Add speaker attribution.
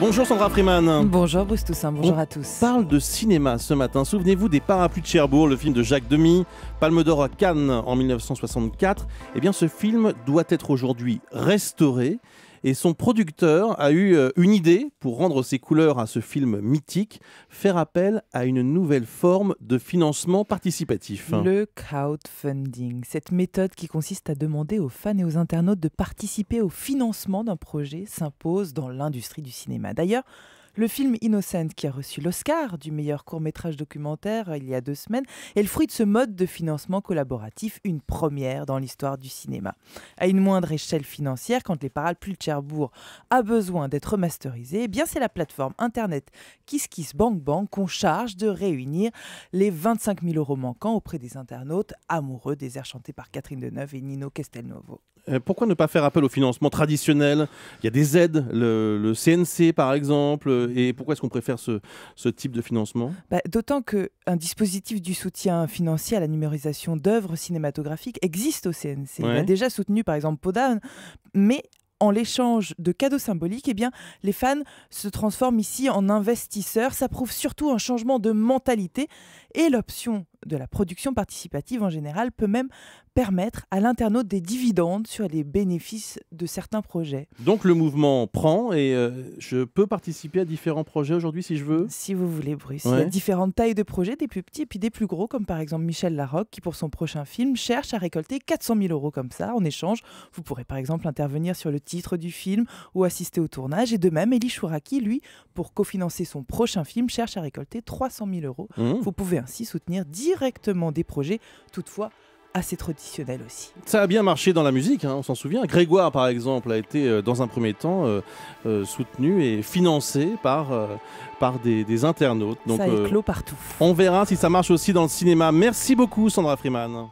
Speaker 1: Bonjour Sandra Freeman.
Speaker 2: Bonjour Bruce Toussaint, bonjour à
Speaker 1: tous. parle de cinéma ce matin. Souvenez-vous des Parapluies de Cherbourg, le film de Jacques Demy, Palme d'Or à Cannes en 1964. Eh bien, ce film doit être aujourd'hui restauré. Et son producteur a eu euh, une idée pour rendre ses couleurs à ce film mythique, faire appel à une nouvelle forme de financement participatif.
Speaker 2: Le crowdfunding, cette méthode qui consiste à demander aux fans et aux internautes de participer au financement d'un projet s'impose dans l'industrie du cinéma. D'ailleurs, le film Innocent, qui a reçu l'Oscar du meilleur court-métrage documentaire il y a deux semaines, est le fruit de ce mode de financement collaboratif, une première dans l'histoire du cinéma. À une moindre échelle financière, quand les paroles Pulcherbourg a besoin d'être masterisées, eh bien c'est la plateforme internet KissKissBankBank qu'on charge de réunir les 25 000 euros manquants auprès des internautes amoureux des airs chantés par Catherine Deneuve et Nino Castelnuovo.
Speaker 1: Euh, pourquoi ne pas faire appel au financement traditionnel Il y a des aides, le, CNC par exemple, euh, et pourquoi est-ce qu'on préfère ce, type de financement
Speaker 2: bah, D'autant qu'un dispositif du soutien financier à la numérisation d'œuvres cinématographiques existe au CNC. Ouais. Il a déjà soutenu par exemple Podan, mais en l'échange de cadeaux symboliques, eh bien, les fans se transforment ici en investisseurs, Ça prouve surtout un changement de mentalité et l'option de la production participative en général peut même permettre à l'internaute des dividendes sur les bénéfices de certains projets.
Speaker 1: Donc le mouvement prend et euh, je peux participer à différents projets aujourd'hui si je veux Si vous voulez, Bruce. Il y a
Speaker 2: différentes tailles de projets, des plus petits et puis des plus gros, comme par exemple Michel Larocque qui, pour son prochain film, cherche à récolter 400 000 euros comme ça. En échange, vous pourrez par exemple intervenir sur le titre du film ou assister au tournage. Et de même, Elie Chouraki, lui, pour cofinancer son prochain film, cherche à récolter 300 000 euros. Mmh. Vous pouvez ainsi soutenir 10 directement des projets, toutefois assez traditionnels aussi.
Speaker 1: Ça a bien marché dans la musique, hein, on s'en souvient. Grégoire, par exemple, a été euh, dans un premier temps euh, euh, soutenu et financé par, par des, internautes. Donc, ça partout. On verra si ça marche aussi dans le cinéma. Merci beaucoup, Sandra Freeman.